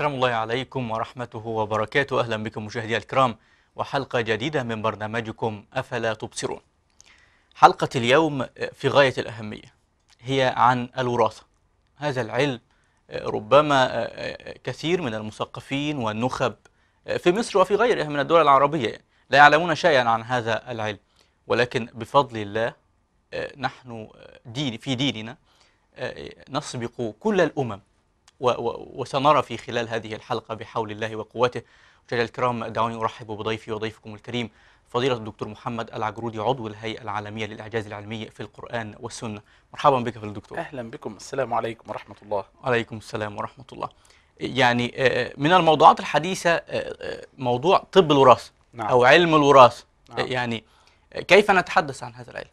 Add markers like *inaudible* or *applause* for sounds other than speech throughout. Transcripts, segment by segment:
السلام الله عليكم ورحمته وبركاته أهلا بكم مشاهدي الكرام وحلقة جديدة من برنامجكم أفلا تبصرون حلقة اليوم في غاية الأهمية هي عن الوراثة هذا العلم ربما كثير من المثقفين والنخب في مصر وفي غيرها من الدول العربية لا يعلمون شيئا عن هذا العلم ولكن بفضل الله نحن دين في ديننا نسبق كل الأمم وسنرى في خلال هذه الحلقة بحول الله وقوته مشاهدينا الكرام دعوني أرحب بضيفي وضيفكم الكريم فضيلة الدكتور محمد العجرودي عضو الهيئة العالمية للإعجاز العلمي في القرآن والسنة مرحبا بك في الدكتور أهلا بكم السلام عليكم ورحمة الله عليكم السلام ورحمة الله يعني آه، آه، من الموضوعات الحديثة آه، موضوع طب الوراثة نعم. أو علم الوراثة نعم. يعني كيف نتحدث عن هذا العلم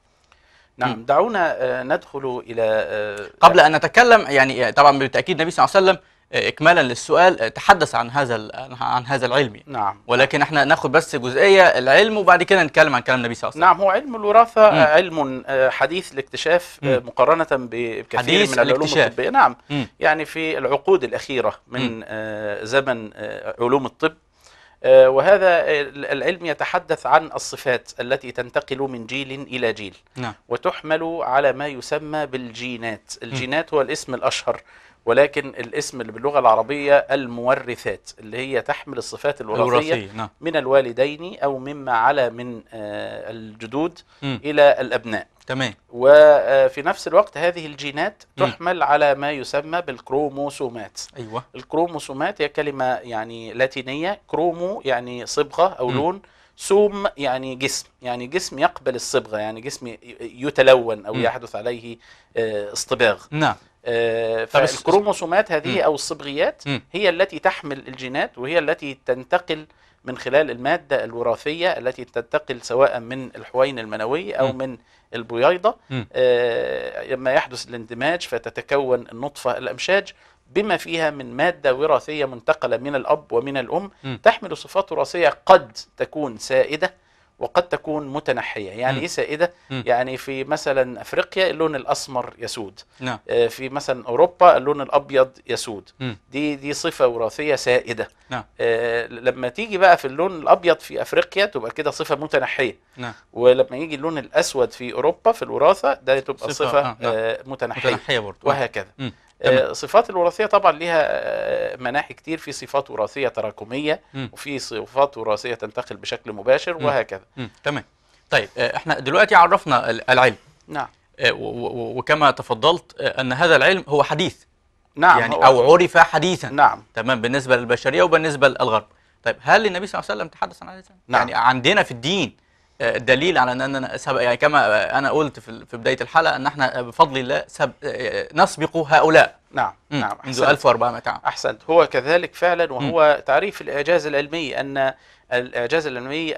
نعم دعونا آه، ندخل الى آه، قبل ان نتكلم يعني آه، طبعا بالتاكيد النبي صلى الله عليه وسلم اكمالا للسؤال تحدث عن هذا عن هذا العلم نعم ولكن احنا ناخد بس جزئيه العلم وبعد كده نتكلم عن كلام النبي صلى الله عليه وسلم نعم هو علم الوراثه مم. علم حديث الاكتشاف مم. مقارنه بكثير حديث من العلوم الطبيه نعم مم. يعني في العقود الاخيره من مم. زمن علوم الطب آه، وهذا العلم يتحدث عن الصفات التي تنتقل من جيل إلى جيل نعم. وتحمل على ما يسمى بالجينات الجينات هو الاسم الأشهر ولكن الاسم اللي باللغه العربيه المورثات اللي هي تحمل الصفات الوراثيه نعم. من الوالدين او مما على من آه، الجدود م. الى الابناء تمام وفي آه، نفس الوقت هذه الجينات تحمل م. على ما يسمى بالكروموسومات ايوه الكروموسومات هي كلمه يعني لاتينيه كرومو يعني صبغه او م. لون سوم يعني جسم يعني جسم يقبل الصبغه يعني جسم يتلون او م. يحدث عليه آه، اصطباغ نعم آه، فالكروموسومات هذه او الصبغيات هي التي تحمل الجينات وهي التي تنتقل من خلال المادة الوراثية التي تنتقل سواء من الحوين المنوي أو م. من البويضة آه يحدث الاندماج فتتكون النطفة الأمشاج بما فيها من مادة وراثية منتقلة من الأب ومن الأم م. تحمل صفات وراثية قد تكون سائدة وقد تكون متنحيه يعني ايه سائده يعني في مثلا افريقيا اللون الاسمر يسود نعم. آه، في مثلا اوروبا اللون الابيض يسود م. دي دي صفه وراثيه سائده نعم. آه لما تيجي بقى في اللون الابيض في افريقيا تبقى كده صفه متنحيه نعم. ولما يجي اللون الاسود في اوروبا في الوراثه ده تبقى صفه, صفة آه. نعم. آه متنحيه, متنحية برضو. وهكذا م. آه، صفات الوراثيه طبعا ليها آه، مناحي كتير في صفات وراثيه تراكميه وفي صفات وراثيه تنتقل بشكل مباشر وهكذا تمام طيب آه، احنا دلوقتي عرفنا العلم نعم وكما تفضلت ان هذا العلم هو حديث نعم يعني او عرف حديثا نعم تمام بالنسبه للبشريه وبالنسبه للغرب طيب هل النبي صلى الله عليه وسلم تحدث عن هذا نعم. يعني عندنا في الدين دليل على ان انا سبق يعني كما انا قلت في بدايه الحلقه ان احنا بفضل الله سبق نسبق هؤلاء نعم مم. نعم منذ 1400 عام احسنت هو كذلك فعلا وهو مم. تعريف الاعجاز العلمي ان الاعجاز العلمي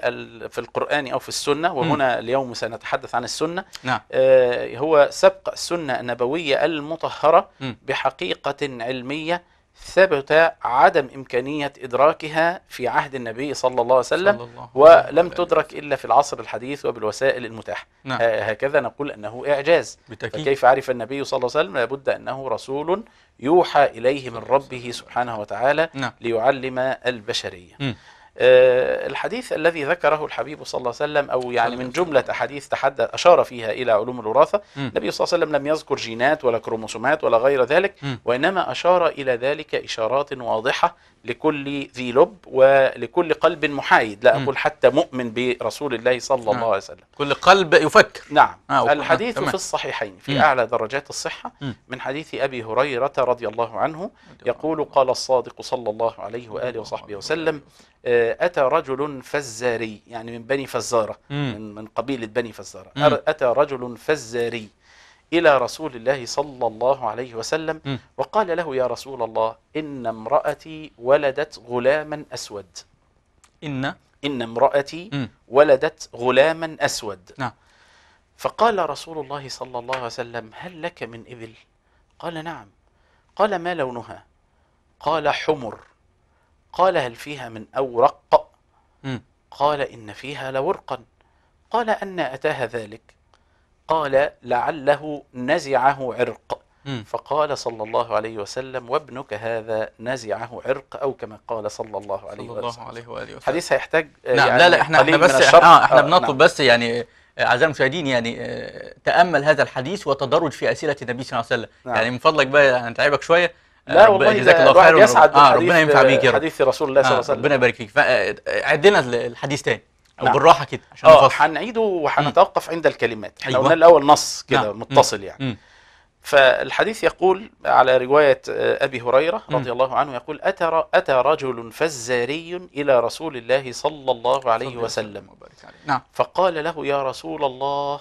في القران او في السنه وهنا مم. اليوم سنتحدث عن السنه نعم. آه هو سبق السنه النبويه المطهره مم. بحقيقه علميه ثبت عدم إمكانية إدراكها في عهد النبي صلى الله عليه وسلم الله ولم الله تدرك إلا في العصر الحديث وبالوسائل المتاحة نعم. هكذا نقول أنه إعجاز بالتأكيد. فكيف عرف النبي صلى الله عليه وسلم لابد أنه رسول يوحى إليه من ربه سبحانه وتعالى نعم. ليعلم البشرية م. آه، الحديث الذي ذكره الحبيب صلى الله عليه وسلم أو يعني من جملة أحاديث تحدث أشار فيها إلى علوم الوراثة النبي صلى الله عليه وسلم لم يذكر جينات ولا كروموسومات ولا غير ذلك وإنما أشار إلى ذلك إشارات واضحة لكل ذي لب ولكل قلب محايد لا أقول حتى مؤمن برسول الله صلى نعم. الله عليه وسلم كل قلب يفكر نعم آه الحديث تمام. في الصحيحين في م. أعلى درجات الصحة م. من حديث أبي هريرة رضي الله عنه يقول قال الصادق صلى الله عليه وآله وصحبه وسلم آه، أتى رجل فزاري يعني من بني فزارة م. من قبيلة بني فزارة أتى رجل فزاري إلى رسول الله صلى الله عليه وسلم م. وقال له يا رسول الله إن امرأتي ولدت غلاما أسود إن إن امرأتي م. ولدت غلاما أسود نعم فقال رسول الله صلى الله عليه وسلم هل لك من إبل قال نعم قال ما لونها قال حمر قال هل فيها من أورق م. قال إن فيها لورقا قال أن أتاها ذلك قال لعله نزعه عرق فقال صلى الله عليه وسلم وابنك هذا نزعه عرق او كما قال صلى الله عليه صلى الله عليه واله وسلم حديث هيحتاج آه، نعم يعني لا لا احنا احنا بس آه، احنا, احنا آه، بنطلب نعم. بس يعني اعزائي المشاهدين يعني تامل هذا الحديث وتدرج في اسئله النبي صلى الله عليه وسلم نعم. يعني من فضلك بقى هنتعبك شويه لا والله جزاك الله خير يسعد آه ربنا ينفع بيك يا رب حديث رسول الله صلى الله عليه وسلم ربنا يبارك فيك عدنا الحديث تاني او نعم. بالراحه كده عشان اه هنعيده وهنتوقف عند الكلمات احنا أيوة. قلنا الاول نص كده نعم. متصل يعني مم. فالحديث يقول على روايه آه، ابي هريره مم. رضي الله عنه يقول اتى اتى رجل فزاري الى رسول الله صلى الله عليه وسلم عليه. نعم. فقال له يا رسول الله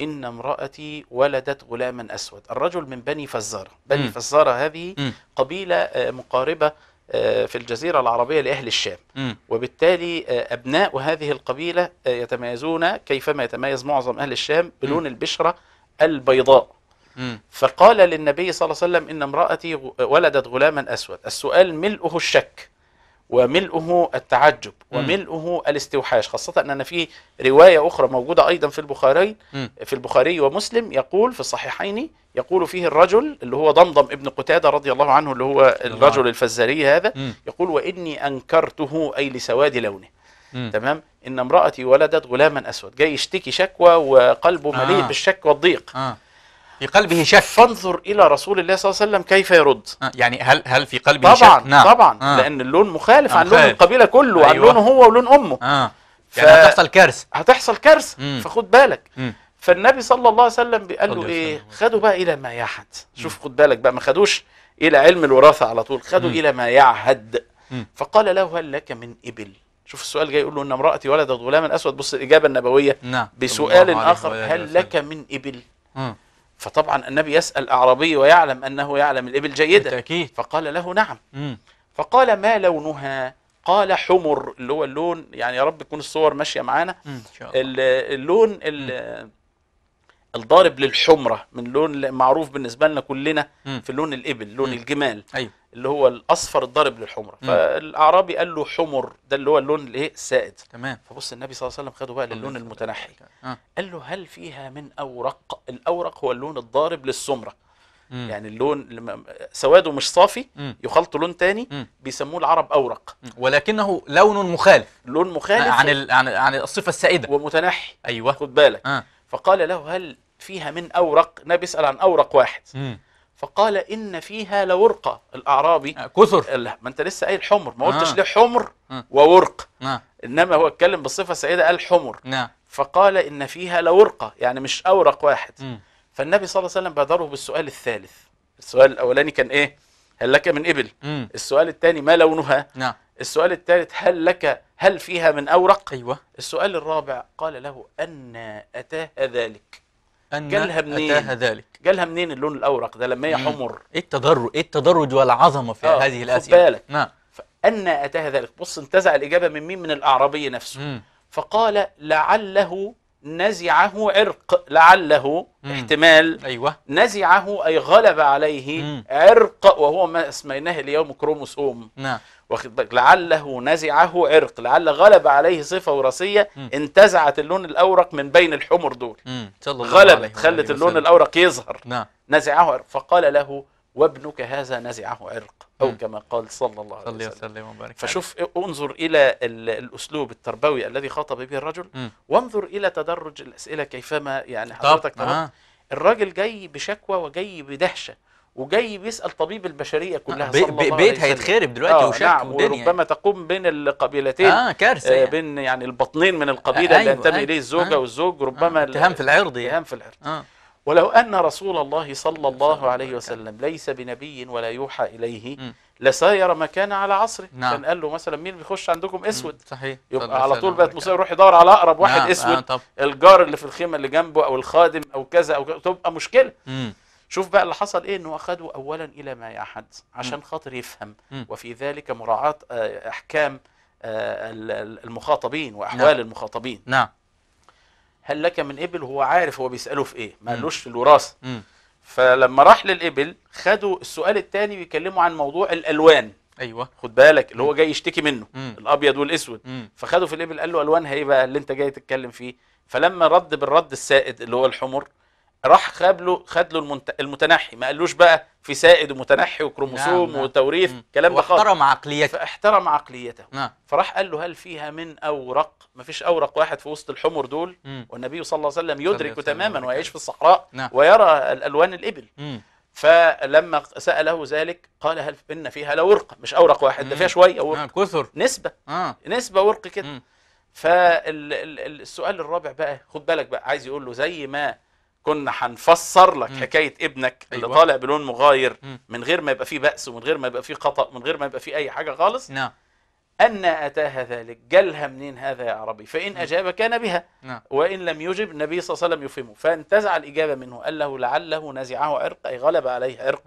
إن امرأتي ولدت غلاما أسود الرجل من بني فزارة بني م. فزارة هذه م. قبيلة آه، مقاربة آه، في الجزيرة العربية لأهل الشام م. وبالتالي آه، أبناء هذه القبيلة آه، يتميزون كيفما يتميز معظم أهل الشام بلون البشرة البيضاء م. فقال للنبي صلى الله عليه وسلم إن امرأتي ولدت غلاما أسود السؤال ملؤه الشك وملؤه التعجب وملؤه الاستوحاش خاصة أن في رواية أخرى موجودة أيضا في البخاري في البخاري ومسلم يقول في الصحيحين يقول فيه الرجل اللي هو ضمضم ابن قتادة رضي الله عنه اللي هو الرجل الفزاري هذا يقول وإني أنكرته أي لسواد لونه تمام إن امرأتي ولدت غلاما أسود جاي يشتكي شكوى وقلبه مليء آه. بالشك والضيق آه. في قلبه شك فانظر الى رسول الله صلى الله عليه وسلم كيف يرد آه، يعني هل هل في قلبه طبعا شك نعم. طبعا آه. لان اللون مخالف آه عن لون القبيله كله أيوة. عن لونه هو ولون امه آه. يعني ف... يعني هتحصل كارثه هتحصل كارثه فخد بالك مم. فالنبي صلى الله عليه وسلم قال له ايه خدوا بقى الى ما يعهد شوف خد بالك بقى ما خدوش الى علم الوراثه على طول خدوا مم. الى ما يعهد مم. فقال له هل لك من ابل شوف السؤال جاي يقول له ان امراتي ولدت غلاما اسود بص الاجابه النبويه نعم. بسؤال اخر هل لك من ابل مم. فطبعا النبي يسأل أعرابي ويعلم أنه يعلم الإبل جيدا بالتأكيد. فقال له نعم م. فقال ما لونها قال حمر اللي هو اللون يعني يا رب تكون الصور ماشية معانا اللون اللي الضارب للحمره من لون معروف بالنسبه لنا كلنا في لون الابل لون م. الجمال أيوه. اللي هو الاصفر الضارب للحمره م. فالاعرابي قال له حمر ده اللي هو اللون الايه السائد تمام فبص النبي صلى الله عليه وسلم خده بقى للون المتنحي أه. قال له هل فيها من اورق الاورق هو اللون الضارب للسمره مم. يعني اللون سواده مش صافي مم. يخلط لون تاني مم. بيسموه العرب اورق مم. ولكنه لون مخالف لون مخالف عن عن عن الصفه السائده ومتنحي ايوه خد بالك آه. فقال له هل فيها من أورق النبي بيسأل عن أورق واحد م. فقال إن فيها لورقة الأعرابي آه، كثر لا ما أنت لسه قايل حمر ما قلتش آه. ليه حمر آه. وورق آه. إنما هو اتكلم بالصفة السيدة قال حمر آه. فقال إن فيها لورقة يعني مش أورق واحد م. فالنبي صلى الله عليه وسلم بادره بالسؤال الثالث السؤال الأولاني كان إيه هل لك من إبل م. السؤال الثاني ما لونها آه. السؤال الثالث هل لك هل فيها من أورق أيوة. السؤال الرابع قال له أن أتاه ذلك أن جالها منين أتاها ذلك جالها منين اللون الأورق ده لما هي حمر إيه التدرج إيه التدرج والعظمة في آه. هذه الأسئلة خد بالك نعم أن أتاها ذلك بص انتزع الإجابة من مين من الأعرابي نفسه مم. فقال لعله نزعه عرق لعله مم. احتمال أيوة. نزعه أي غلب عليه مم. عرق وهو ما أسميناه اليوم كروموسوم نعم واخد بالك لعله نزعه عرق لعل غلب عليه صفه وراثيه انتزعت اللون الاورق من بين الحمر دول غلبت خلت اللون الاورق يظهر نعم نزعه عرق فقال له وابنك هذا نزعه عرق او كما قال صلى الله عليه وسلم, وسلم وبارك فشوف انظر الى الاسلوب التربوي الذي خاطب به الرجل م. وانظر الى تدرج الاسئله كيفما يعني حضرتك آه. الراجل جاي بشكوى وجاي بدهشه وجاي بيسال طبيب البشريه كلها آه بي بي بيت هيتخرب دلوقتي آه وشك نعم وربما يعني. تقوم بين القبيلتين آه كارثه آه يعني. بين يعني البطنين من القبيله آه اللي أيوة، ينتمي أيوة. اليه الزوجه آه والزوج ربما آه اتهام في العرض يعني. اتهام في العرض آه ولو ان رسول الله صلى الله عليه وسلم ليس بنبي ولا يوحى اليه لساير ما كان على عصره نعم. كان قال له مثلا مين بيخش عندكم اسود صحيح يبقى على طول بقت موسى يروح يدور على اقرب واحد نعم. آه، اسود آه الجار اللي في الخيمه اللي جنبه او الخادم او كذا او تبقى مشكله شوف بقى اللي حصل ايه انه اخده اولا الى ما يحد عشان خاطر يفهم وفي ذلك مراعاه آه، احكام آه، المخاطبين واحوال نعم. المخاطبين نعم هل لك من ابل هو عارف هو بيساله في ايه ما قالوش في الوراثه فلما راح للابل خدوا السؤال الثاني بيكلموا عن موضوع الالوان ايوه خد بالك اللي هو جاي يشتكي منه مم. الابيض والاسود فخدوا في الابل قال له الوانها ايه بقى اللي انت جاي تتكلم فيه فلما رد بالرد السائد اللي هو الحمر راح خاب له خد له المنت... المتنحي ما قالوش بقى في سائد ومتنحي وكروموسوم نعم, نعم. وتوريث مم. كلام ده خالص احترم عقليته فاحترم عقليته نعم. فراح قال له هل فيها من اورق ما فيش اورق واحد في وسط الحمر دول مم. والنبي صلى الله عليه وسلم يدرك تماما ويعيش في الصحراء نعم. ويرى الالوان الابل مم. فلما سأله ذلك قال هل إن فيها لورق مش أورق واحد ده فيها شوية ورق نعم. كثر نسبة آه. نسبة ورق كده فالسؤال الرابع بقى خد بالك بقى عايز يقول له زي ما كنا هنفسر لك م. حكايه ابنك أيوة. اللي طالع بلون مغاير م. من غير ما يبقى فيه بأس ومن غير ما يبقى فيه خطأ ومن غير ما يبقى فيه اي حاجه خالص نعم أن أتاها ذلك جلها منين هذا يا عربي فإن أجاب كان بها نعم. وإن لم يجب النبي صلى الله عليه وسلم يفهمه فانتزع الإجابة منه قال له لعله نزعه عرق أي غلب عليه عرق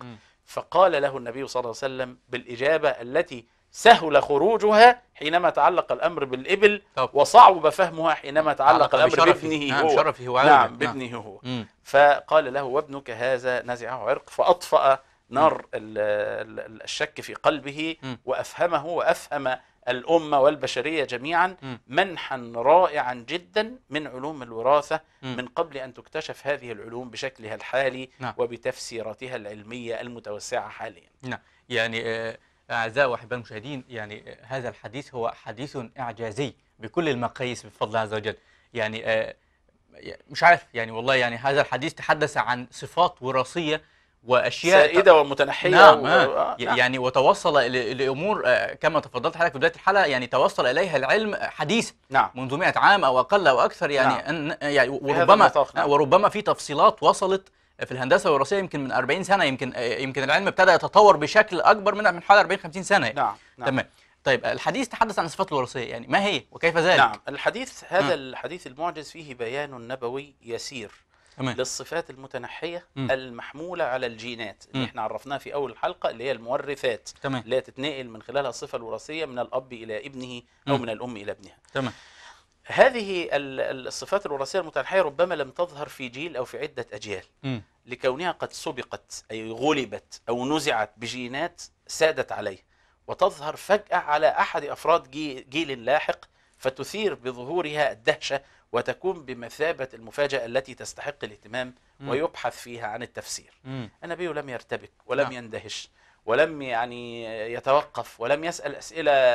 فقال له النبي صلى الله عليه وسلم بالإجابة التي سهل خروجها حينما تعلق الأمر بالإبل طب. وصعب فهمها حينما تعلق الأمر بابنه نعم هو شرفه نعم، وعلمه. نعم بابنه نعم. هو مم. فقال له وابنك هذا نزعه عرق فأطفأ نار ال الشك في قلبه مم. وأفهمه وأفهم الأمة والبشرية جميعا مم. منحا رائعا جدا من علوم الوراثة مم. من قبل أن تكتشف هذه العلوم بشكلها الحالي نعم. وبتفسيراتها العلمية المتوسعة حاليا نعم يعني آه أعزائي وأحباء المشاهدين يعني هذا الحديث هو حديث إعجازي بكل المقاييس بفضل عز وجل يعني آه، مش عارف يعني والله يعني هذا الحديث تحدث عن صفات وراثية واشياء سائده ومتنحيه نعم, و... آه، آه، نعم. يعني وتوصل لامور كما تفضلت حضرتك في بدايه الحلقه يعني توصل اليها العلم حديث نعم. منذ 100 عام او اقل او اكثر يعني نعم. أن يعني وربما نعم. وربما في تفصيلات وصلت في الهندسه الوراثيه يمكن من 40 سنه يمكن يمكن العلم ابتدى يتطور بشكل اكبر من من حوالي 40 50 سنه نعم نعم تمام طيب الحديث تحدث عن الصفات الوراثيه يعني ما هي وكيف ذلك؟ نعم الحديث هذا م. الحديث المعجز فيه بيان نبوي يسير تمام. للصفات المتنحية م. المحمولة على الجينات اللي م. احنا عرفناها في أول الحلقة اللي هي المورثات تمام. اللي هي تتنقل من خلالها الصفة الوراثية من الأب إلى ابنه م. أو من الأم إلى ابنها تمام هذه الصفات الوراثيه المتنحيه ربما لم تظهر في جيل او في عده اجيال م. لكونها قد سبقت اي غلبت او نزعت بجينات سادت عليه وتظهر فجاه على احد افراد جيل لاحق فتثير بظهورها الدهشه وتكون بمثابه المفاجاه التي تستحق الاهتمام ويبحث فيها عن التفسير. م. النبي لم يرتبك ولم لا. نعم. يندهش ولم يعني يتوقف ولم يسال اسئله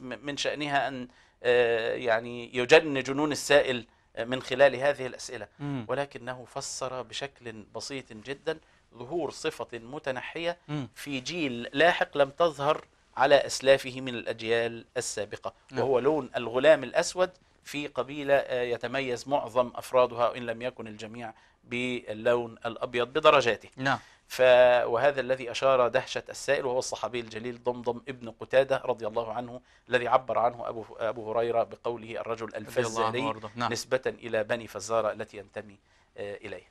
من شانها ان آه، يعني يجن جنون السائل من خلال هذه الأسئلة ولكنه فسر بشكل بسيط جدا ظهور صفة متنحية في جيل لاحق لم تظهر على أسلافه من الأجيال السابقة نعم. وهو لون الغلام الأسود في قبيلة آه، يتميز معظم أفرادها إن لم يكن الجميع باللون الأبيض بدرجاته نعم ف وهذا الذي أشار دهشة السائل وهو الصحابي الجليل ضمضم ابن قتادة رضي الله عنه الذي عبر عنه أبو, أبو هريرة بقوله الرجل الفزاري نعم. نسبة إلى بني فزارة التي ينتمي آه، إليه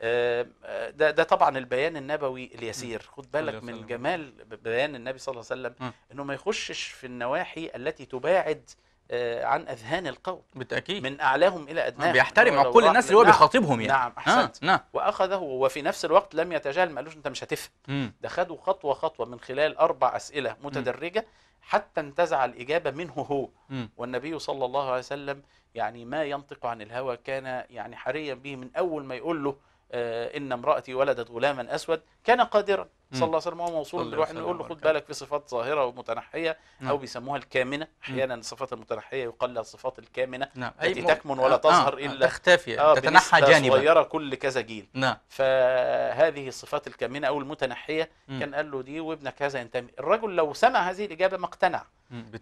آه، ده, ده طبعا البيان النبوي اليسير خد بالك من جمال بيان النبي صلى الله عليه وسلم أنه ما يخشش في النواحي التي تباعد آه، عن اذهان القوم بالتاكيد من اعلاهم الى ادناهم نعم، بيحترم كل الناس اللي هو نعم، بيخاطبهم يعني نعم احسنت آه. نعم. واخذه وفي نفس الوقت لم يتجاهل ما قالوش انت مش هتفهم ده خده خطوه خطوه من خلال اربع اسئله متدرجه حتى انتزع الاجابه منه هو م. والنبي صلى الله عليه وسلم يعني ما ينطق عن الهوى كان يعني حريا به من اول ما يقول له آه ان امراتي ولدت غلاما اسود كان قادرا صلى الله عليه وسلم هو موصول بروح نقول له خد بالك في صفات ظاهره ومتنحيه نعم. او بيسموها الكامنه احيانا الصفات المتنحيه يقال لها الصفات الكامنه نعم. التي تكمن ولا آه، آه، تظهر الا تختفي آه تتنحى جانبا صغيره كل كذا جيل نعم. فهذه الصفات الكامنه او المتنحيه كان قال له دي وابنك هذا ينتمي الرجل لو سمع هذه الاجابه ما اقتنع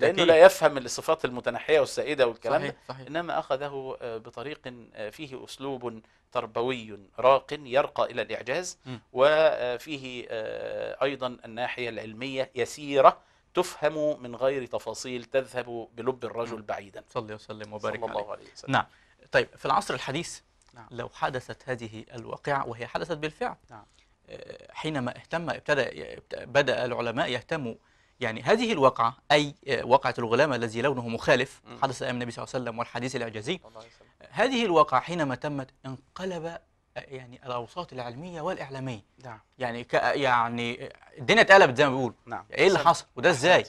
لانه لا يفهم الصفات المتنحيه والسائده والكلام صحيح. ده صحيح. انما اخذه آه، بطريق فيه اسلوب تربوي راق يرقى إلى الإعجاز م. وفيه آه، أيضا الناحية العلمية يسيرة تفهم من غير تفاصيل تذهب بلب الرجل بعيدا صلى وسلم وبارك صلى الله عليه وسلم نعم طيب في العصر الحديث نعم. لو حدثت هذه الواقعة وهي حدثت بالفعل نعم. آه، حينما اهتم ابتدى بدأ العلماء يهتموا يعني هذه الواقعة أي آه، واقعة الغلام الذي لونه مخالف حدث أمام النبي صلى الله عليه وسلم والحديث الإعجازي الله هذه الواقعة حينما تمت انقلب يعني الاوساط العلميه والاعلاميه نعم يعني ك يعني الدنيا اتقلبت زي ما بيقولوا نعم ايه اللي حصل وده ازاي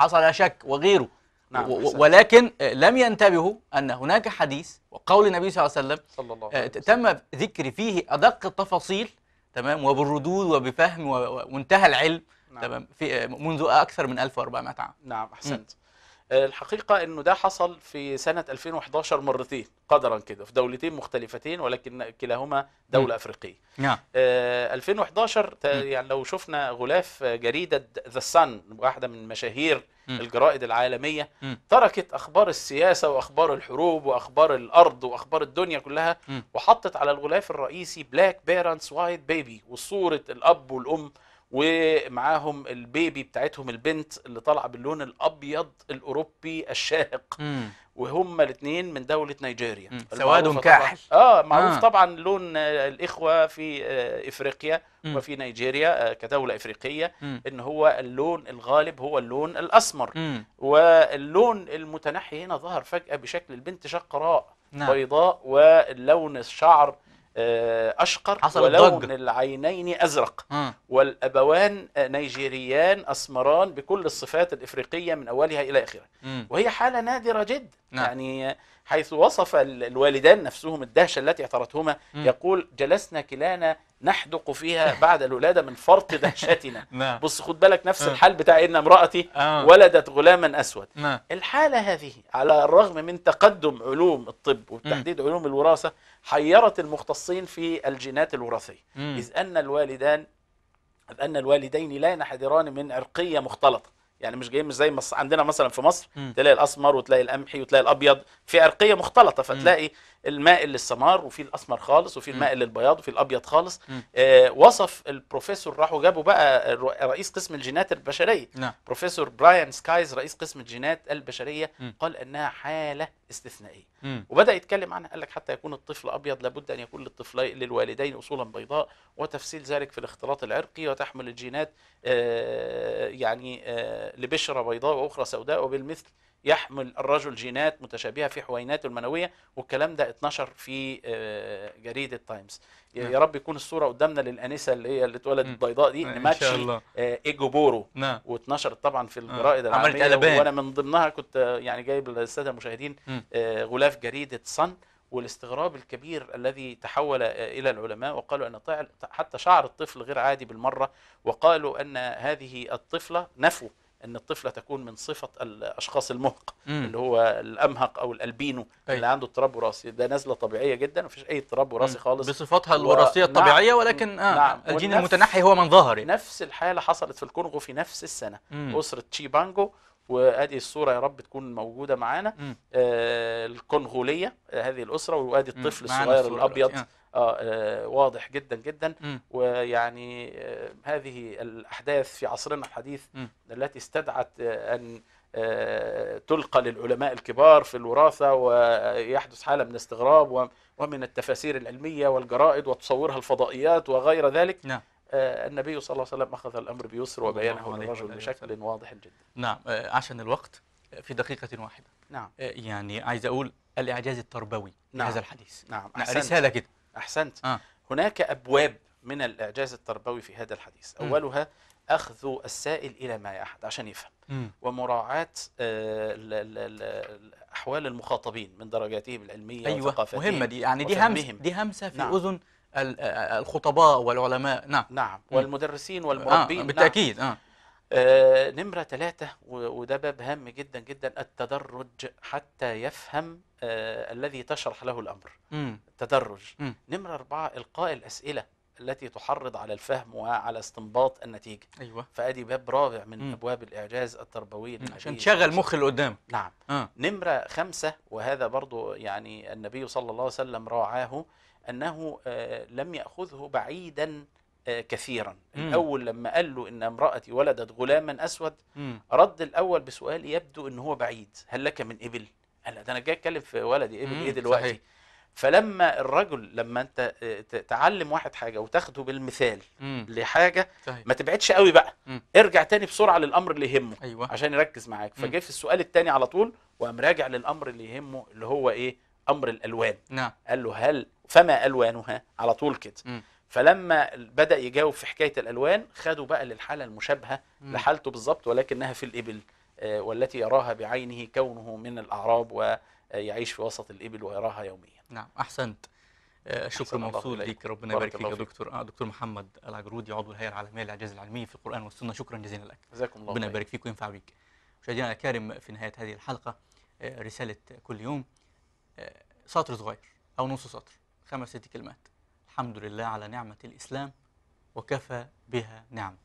حصل شك وغيره نعم ولكن لم ينتبهوا ان هناك حديث وقول النبي صلى الله عليه وسلم صلى الله آه، عليه وسلم. تم ذكر فيه ادق التفاصيل تمام وبالردود وبفهم ومنتهى العلم نعم. تمام في آه، منذ اكثر من 1400 عام نعم احسنت م. الحقيقة انه ده حصل في سنة 2011 مرتين قدرا كده في دولتين مختلفتين ولكن كلاهما دولة م. أفريقية نعم. آه 2011 يعني لو شفنا غلاف جريدة ذا سان واحدة من مشاهير م. الجرائد العالمية م. تركت أخبار السياسة وأخبار الحروب وأخبار الأرض وأخبار الدنيا كلها م. وحطت على الغلاف الرئيسي بلاك بيرانس وايت بيبي وصورة الأب والأم ومعاهم البيبي بتاعتهم البنت اللي طالعه باللون الابيض الاوروبي الشاهق م. وهم الاثنين من دوله نيجيريا سواد كاحل اه معروف آه. طبعا لون الاخوه في آه، افريقيا م. وفي نيجيريا آه، كدوله افريقيه م. ان هو اللون الغالب هو اللون الاسمر م. واللون المتنحي هنا ظهر فجاه بشكل البنت شقراء نعم. بيضاء واللون الشعر آه، أشقر حصل ولون العينين أزرق م. والأبوان نيجيريان أسمران بكل الصفات الإفريقية من أولها إلى آخرها وهي حالة نادرة جدا نعم. يعني حيث وصف الوالدان نفسهم الدهشة التي اعترتهما يقول جلسنا كلانا نحدق فيها بعد الولادة من فرط *laughs* دهشتنا نعم. بص خد بالك نفس آه. الحال بتاع إن امرأتي آه. ولدت غلاما أسود نعم. الحالة هذه على الرغم من تقدم علوم الطب وبالتحديد علوم الوراثة حيرت المختصين في الجينات الوراثية إذ أن الوالدان إذ أن الوالدين لا ينحدران من عرقية مختلطة يعني مش جايين مش زي مصر عندنا مثلا في مصر م. تلاقي الاسمر وتلاقي القمحي وتلاقي الابيض في عرقيه مختلطه فتلاقي الماء للسمار وفي الاسمر خالص وفي الماء للبياض وفي الابيض خالص آه وصف البروفيسور راحوا جابوا بقى رئيس قسم الجينات البشريه نعم. بروفيسور براين سكايز رئيس قسم الجينات البشريه م. قال انها حاله استثنائيه م. وبدا يتكلم عنها قال لك حتى يكون الطفل ابيض لابد ان يكون للطفلين للوالدين اصولا بيضاء وتفصيل ذلك في الاختلاط العرقي وتحمل الجينات آه يعني آه لبشره بيضاء واخرى سوداء وبالمثل يحمل الرجل جينات متشابهه في حويناته المنويه والكلام ده اتنشر في آه، جريده تايمز نعم. يا رب يكون الصوره قدامنا للانسه اللي هي اللي اتولدت البيضاء دي ان آه، ايجو بورو نعم. واتنشرت طبعا في نعم. الجرائد العالميه وانا من ضمنها كنت آه، يعني جايب للساده المشاهدين غلاف جريده صن والاستغراب الكبير الذي تحول الى العلماء وقالوا ان حتى شعر الطفل غير عادي بالمره وقالوا ان هذه الطفله نفوا ان الطفله تكون من صفه الاشخاص المهق مم. اللي هو الامهق او الالبينو أي. اللي عنده اضطراب وراثي ده نزله طبيعيه جدا مفيش اي اضطراب وراثي خالص بصفاتها الوراثيه و... نعم. الطبيعيه نعم. ولكن آه نعم. الجين المتنحي هو من ظهر يعني. نفس الحاله حصلت في الكونغو في نفس السنه مم. اسره تشيبانجو وادي الصوره يا رب تكون موجوده معانا آه الكونغوليه آه هذه الاسره وادي الطفل الصغير الابيض آه. آه،, آه واضح جدا جدا م. ويعني آه، هذه الاحداث في عصرنا الحديث م. التي استدعت آه، ان تلقى للعلماء الكبار في الوراثة ويحدث حالة من الاستغراب ومن التفاسير العلمية والجرائد وتصورها الفضائيات وغير ذلك نعم. النبي صلى الله عليه وسلم أخذ الأمر بيسر وبيانه للرجل بشكل واضح جدا نعم عشان الوقت في دقيقة واحدة نعم يعني عايز أقول الإعجاز التربوي نعم. هذا الحديث نعم, نعم، رسالة كده أحسنت آه. هناك أبواب من الإعجاز التربوي في هذا الحديث أولها أخذ السائل إلى ما يحد عشان يفهم م. ومراعاة آه، أحوال المخاطبين من درجاتهم العلمية أيوة وثقافتهم مهمة دي يعني دي همسه دي همسة في نعم. أذن آه، الخطباء والعلماء نعم نعم والمدرسين والمربين آه بالتأكيد نعم. آه آه، نمرة ثلاثة وده باب هام جدا جدا التدرج حتى يفهم آه، الذي تشرح له الأمر التدرج نمرة أربعة إلقاء الأسئلة التي تحرض على الفهم وعلى استنباط النتيجة أيوة. فأدي باب رابع من مم. أبواب الإعجاز التربوي عشان تشغل مخ اللي قدام نعم آه. نمرة خمسة وهذا برضو يعني النبي صلى الله عليه وسلم راعاه أنه آه، لم يأخذه بعيدا آه، كثيرا مم. الأول لما قال له إن امرأتي ولدت غلاما أسود مم. رد الأول بسؤال يبدو إن هو بعيد هل لك من إبل؟ قال ده أنا جاي أتكلم في ولدي إبل إيه دلوقتي؟ صحيح. فلما الرجل لما انت آه، تعلم واحد حاجه وتاخده بالمثال مم. لحاجه صحيح. ما تبعدش قوي بقى مم. ارجع تاني بسرعه للامر اللي يهمه أيوة. عشان يركز معاك فجه في السؤال التاني على طول وقام راجع للامر اللي يهمه اللي هو ايه امر الالوان نعم. قال له هل فما الوانها على طول كده فلما بدا يجاوب في حكايه الالوان خدوا بقى للحاله المشابهه لحالته بالظبط ولكنها في الابل آه، والتي يراها بعينه كونه من الاعراب ويعيش في وسط الابل ويراها يوميا نعم احسنت آه، شكرا موصول ليك ربنا يبارك فيك يا دكتور آه دكتور محمد العجرودي عضو الهيئه العالميه للاعجاز العلمي في القران والسنه شكرا جزيلا لك جزاكم الله ربنا يبارك فيك وينفع بيك مشاهدينا الكرام في نهايه هذه الحلقه آه، رساله كل يوم سطر صغير او نص سطر خمس ست كلمات الحمد لله على نعمة الإسلام وكفى بها نعم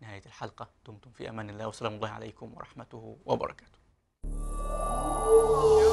نهاية الحلقة دمتم في أمان الله وسلام الله عليكم ورحمته وبركاته